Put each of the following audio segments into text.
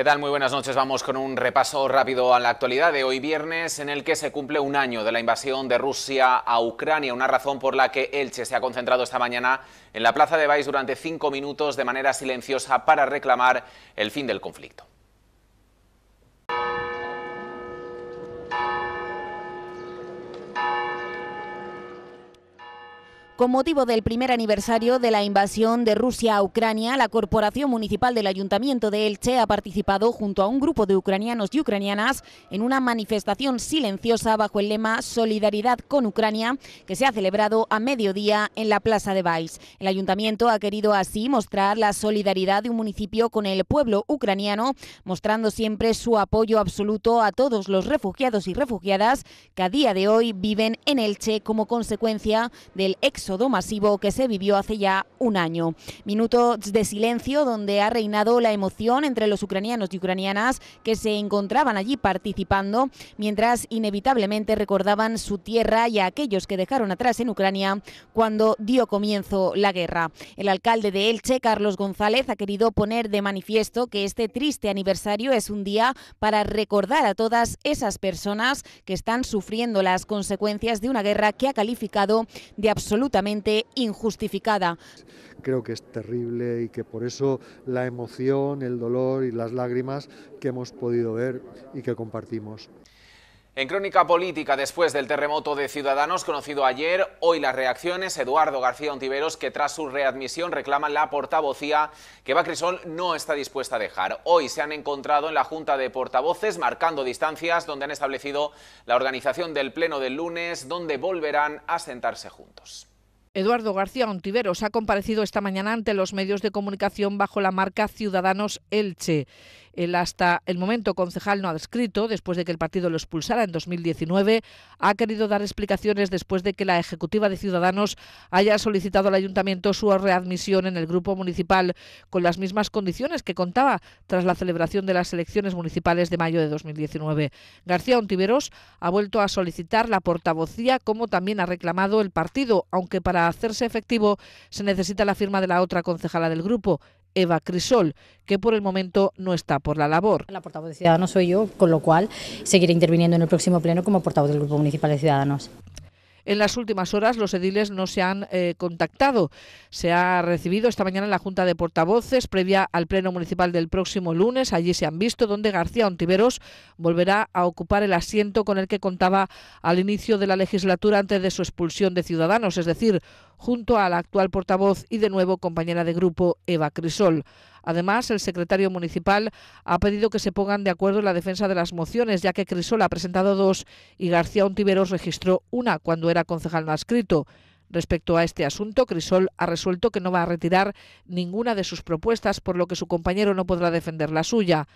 ¿Qué tal? Muy buenas noches. Vamos con un repaso rápido a la actualidad de hoy viernes en el que se cumple un año de la invasión de Rusia a Ucrania, una razón por la que Elche se ha concentrado esta mañana en la Plaza de Baix durante cinco minutos de manera silenciosa para reclamar el fin del conflicto. Con motivo del primer aniversario de la invasión de Rusia a Ucrania, la Corporación Municipal del Ayuntamiento de Elche ha participado junto a un grupo de ucranianos y ucranianas en una manifestación silenciosa bajo el lema Solidaridad con Ucrania, que se ha celebrado a mediodía en la Plaza de Valls. El Ayuntamiento ha querido así mostrar la solidaridad de un municipio con el pueblo ucraniano, mostrando siempre su apoyo absoluto a todos los refugiados y refugiadas que a día de hoy viven en Elche como consecuencia del éxodo masivo que se vivió hace ya un año. Minutos de silencio donde ha reinado la emoción entre los ucranianos y ucranianas que se encontraban allí participando, mientras inevitablemente recordaban su tierra y a aquellos que dejaron atrás en Ucrania cuando dio comienzo la guerra. El alcalde de Elche, Carlos González, ha querido poner de manifiesto que este triste aniversario es un día para recordar a todas esas personas que están sufriendo las consecuencias de una guerra que ha calificado de absoluta injustificada. Creo que es terrible y que por eso la emoción, el dolor y las lágrimas que hemos podido ver y que compartimos. En crónica política, después del terremoto de Ciudadanos conocido ayer, hoy las reacciones, Eduardo García Ontiveros, que tras su readmisión reclama la portavocía que Bacrisol no está dispuesta a dejar. Hoy se han encontrado en la Junta de Portavoces, marcando distancias, donde han establecido la organización del pleno del lunes, donde volverán a sentarse juntos. Eduardo García Ontiveros ha comparecido esta mañana ante los medios de comunicación bajo la marca Ciudadanos Elche. El hasta el momento concejal no ha descrito... después de que el partido lo expulsara en 2019, ha querido dar explicaciones después de que la Ejecutiva de Ciudadanos haya solicitado al ayuntamiento su readmisión en el grupo municipal con las mismas condiciones que contaba tras la celebración de las elecciones municipales de mayo de 2019. García Ontiveros ha vuelto a solicitar la portavocía como también ha reclamado el partido, aunque para hacerse efectivo se necesita la firma de la otra concejala del grupo. Eva Crisol, que por el momento no está por la labor. La portavoz de Ciudadanos soy yo, con lo cual seguiré interviniendo en el próximo pleno como portavoz del Grupo Municipal de Ciudadanos. En las últimas horas los ediles no se han eh, contactado. Se ha recibido esta mañana en la Junta de Portavoces, previa al Pleno Municipal del próximo lunes. Allí se han visto donde García Ontiveros volverá a ocupar el asiento con el que contaba al inicio de la legislatura antes de su expulsión de Ciudadanos, es decir, junto a la actual portavoz y de nuevo compañera de grupo Eva Crisol. Además, el secretario municipal ha pedido que se pongan de acuerdo en la defensa de las mociones, ya que Crisol ha presentado dos y García Ontiveros registró una cuando era concejal no escrito. Respecto a este asunto, Crisol ha resuelto que no va a retirar ninguna de sus propuestas, por lo que su compañero no podrá defender la suya.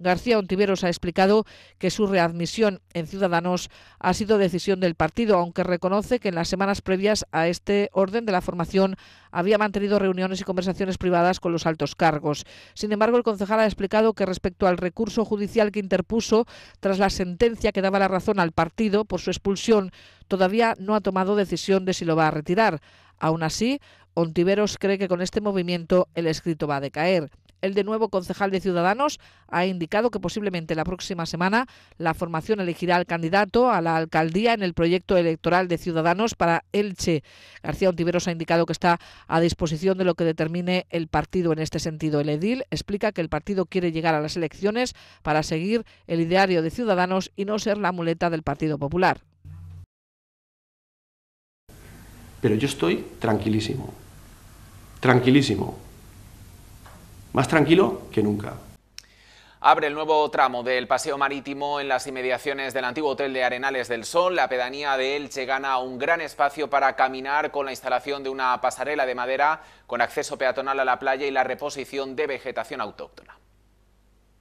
García Ontiveros ha explicado que su readmisión en Ciudadanos ha sido decisión del partido, aunque reconoce que en las semanas previas a este orden de la formación había mantenido reuniones y conversaciones privadas con los altos cargos. Sin embargo, el concejal ha explicado que respecto al recurso judicial que interpuso tras la sentencia que daba la razón al partido por su expulsión, todavía no ha tomado decisión de si lo va a retirar. Aún así, Ontiveros cree que con este movimiento el escrito va a decaer. El de nuevo concejal de Ciudadanos ha indicado que posiblemente la próxima semana la formación elegirá al candidato a la alcaldía en el proyecto electoral de Ciudadanos para Elche. García Ontiveros ha indicado que está a disposición de lo que determine el partido en este sentido. El edil explica que el partido quiere llegar a las elecciones para seguir el ideario de Ciudadanos y no ser la muleta del Partido Popular. Pero yo estoy tranquilísimo, tranquilísimo, más tranquilo que nunca. Abre el nuevo tramo del paseo marítimo en las inmediaciones del antiguo hotel de Arenales del Sol. La pedanía de Elche gana un gran espacio para caminar con la instalación de una pasarela de madera con acceso peatonal a la playa y la reposición de vegetación autóctona.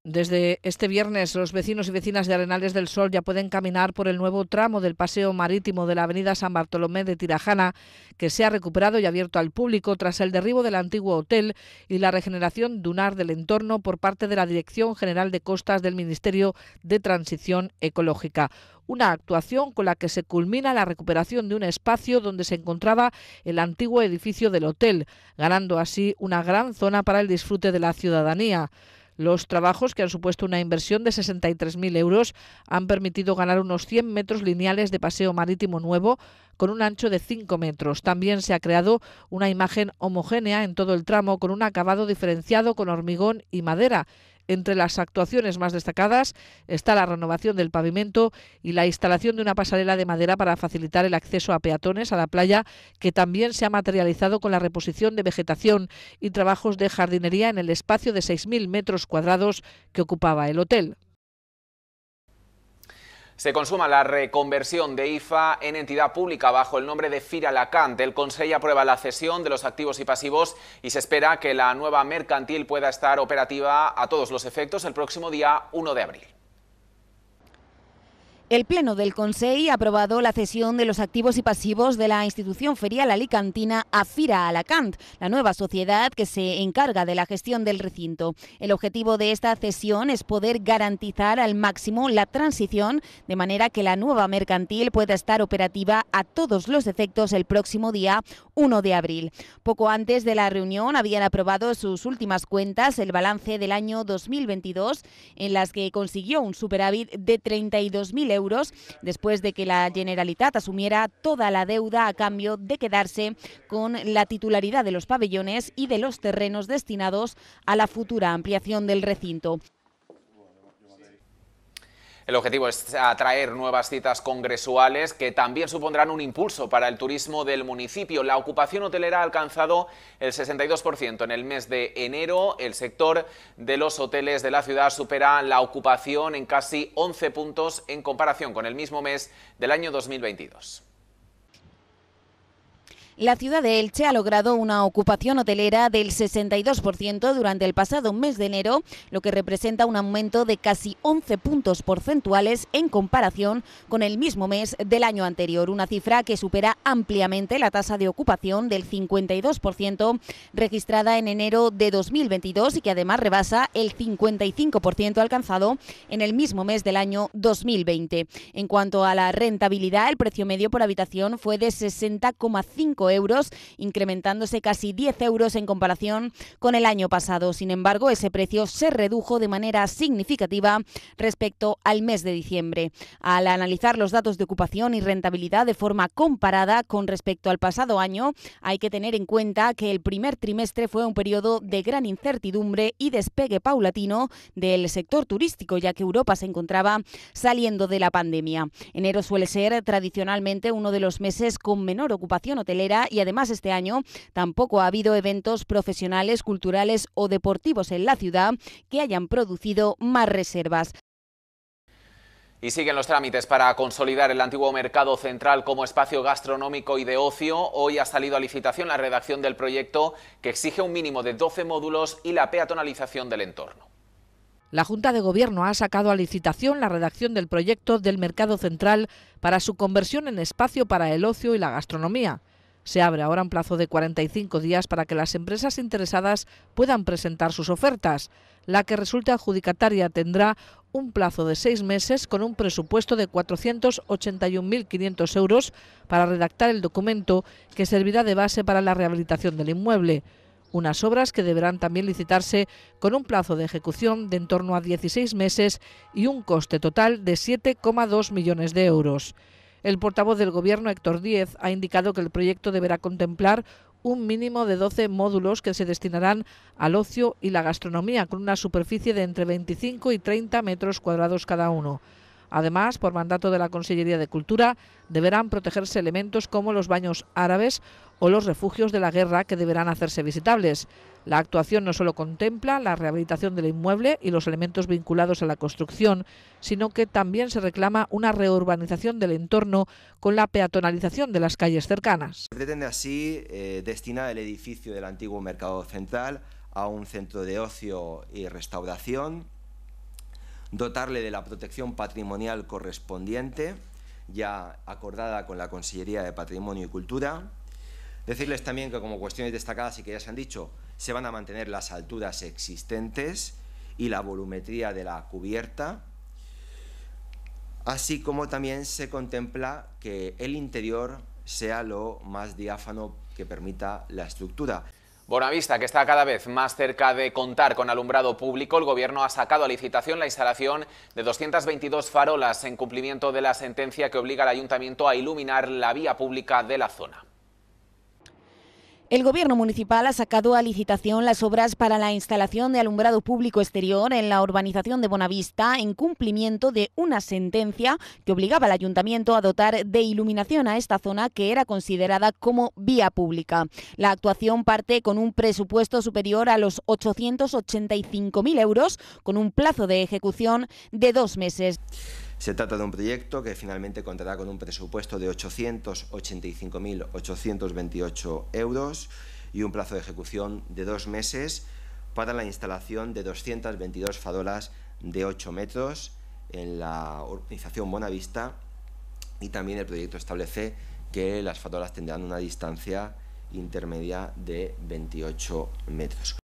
Desde este viernes, los vecinos y vecinas de Arenales del Sol ya pueden caminar por el nuevo tramo del paseo marítimo de la avenida San Bartolomé de Tirajana, que se ha recuperado y abierto al público tras el derribo del antiguo hotel y la regeneración dunar del entorno por parte de la Dirección General de Costas del Ministerio de Transición Ecológica una actuación con la que se culmina la recuperación de un espacio donde se encontraba el antiguo edificio del hotel, ganando así una gran zona para el disfrute de la ciudadanía. Los trabajos, que han supuesto una inversión de 63.000 euros, han permitido ganar unos 100 metros lineales de paseo marítimo nuevo con un ancho de 5 metros. También se ha creado una imagen homogénea en todo el tramo con un acabado diferenciado con hormigón y madera entre las actuaciones más destacadas está la renovación del pavimento y la instalación de una pasarela de madera para facilitar el acceso a peatones a la playa, que también se ha materializado con la reposición de vegetación y trabajos de jardinería en el espacio de 6.000 metros cuadrados que ocupaba el hotel se consuma la reconversión de IFA en entidad pública bajo el nombre de Fira Lacant. El Consejo aprueba la cesión de los activos y pasivos y se espera que la nueva mercantil pueda estar operativa a todos los efectos el próximo día 1 de abril. El Pleno del Consejo ha aprobado la cesión de los activos y pasivos de la institución ferial alicantina a Fira Alacant, la nueva sociedad que se encarga de la gestión del recinto. El objetivo de esta cesión es poder garantizar al máximo la transición de manera que la nueva mercantil pueda estar operativa a todos los efectos el próximo día 1 de abril. Poco antes de la reunión habían aprobado sus últimas cuentas el balance del año 2022 en las que consiguió un superávit de 32.000 euros después de que la Generalitat asumiera toda la deuda a cambio de quedarse con la titularidad de los pabellones y de los terrenos destinados a la futura ampliación del recinto. El objetivo es atraer nuevas citas congresuales que también supondrán un impulso para el turismo del municipio. La ocupación hotelera ha alcanzado el 62% en el mes de enero. El sector de los hoteles de la ciudad supera la ocupación en casi 11 puntos en comparación con el mismo mes del año 2022. La ciudad de Elche ha logrado una ocupación hotelera del 62% durante el pasado mes de enero, lo que representa un aumento de casi 11 puntos porcentuales en comparación con el mismo mes del año anterior, una cifra que supera ampliamente la tasa de ocupación del 52% registrada en enero de 2022 y que además rebasa el 55% alcanzado en el mismo mes del año 2020. En cuanto a la rentabilidad, el precio medio por habitación fue de 60,5 euros, incrementándose casi 10 euros en comparación con el año pasado. Sin embargo, ese precio se redujo de manera significativa respecto al mes de diciembre. Al analizar los datos de ocupación y rentabilidad de forma comparada con respecto al pasado año, hay que tener en cuenta que el primer trimestre fue un periodo de gran incertidumbre y despegue paulatino del sector turístico, ya que Europa se encontraba saliendo de la pandemia. Enero suele ser tradicionalmente uno de los meses con menor ocupación hotelera y además este año tampoco ha habido eventos profesionales, culturales o deportivos en la ciudad que hayan producido más reservas. Y siguen los trámites para consolidar el antiguo mercado central como espacio gastronómico y de ocio. Hoy ha salido a licitación la redacción del proyecto que exige un mínimo de 12 módulos y la peatonalización del entorno. La Junta de Gobierno ha sacado a licitación la redacción del proyecto del mercado central para su conversión en espacio para el ocio y la gastronomía. Se abre ahora un plazo de 45 días para que las empresas interesadas puedan presentar sus ofertas. La que resulte adjudicataria tendrá un plazo de seis meses con un presupuesto de 481.500 euros para redactar el documento que servirá de base para la rehabilitación del inmueble unas obras que deberán también licitarse con un plazo de ejecución de en torno a 16 meses y un coste total de 7,2 millones de euros. El portavoz del Gobierno, Héctor Díez, ha indicado que el proyecto deberá contemplar un mínimo de 12 módulos que se destinarán al ocio y la gastronomía, con una superficie de entre 25 y 30 metros cuadrados cada uno. Además, por mandato de la Consellería de Cultura, deberán protegerse elementos como los baños árabes o los refugios de la guerra que deberán hacerse visitables. La actuación no solo contempla la rehabilitación del inmueble y los elementos vinculados a la construcción, sino que también se reclama una reurbanización del entorno con la peatonalización de las calles cercanas. Se pretende así eh, destinar el edificio del antiguo mercado central a un centro de ocio y restauración, dotarle de la protección patrimonial correspondiente, ya acordada con la Consellería de Patrimonio y Cultura, Decirles también que como cuestiones destacadas y que ya se han dicho, se van a mantener las alturas existentes y la volumetría de la cubierta, así como también se contempla que el interior sea lo más diáfano que permita la estructura. Bonavista, que está cada vez más cerca de contar con alumbrado público, el Gobierno ha sacado a licitación la instalación de 222 farolas en cumplimiento de la sentencia que obliga al Ayuntamiento a iluminar la vía pública de la zona. El Gobierno municipal ha sacado a licitación las obras para la instalación de alumbrado público exterior en la urbanización de Bonavista en cumplimiento de una sentencia que obligaba al ayuntamiento a dotar de iluminación a esta zona que era considerada como vía pública. La actuación parte con un presupuesto superior a los 885.000 euros con un plazo de ejecución de dos meses. Se trata de un proyecto que finalmente contará con un presupuesto de 885.828 euros y un plazo de ejecución de dos meses para la instalación de 222 fadolas de 8 metros en la urbanización Bonavista y también el proyecto establece que las fadolas tendrán una distancia intermedia de 28 metros.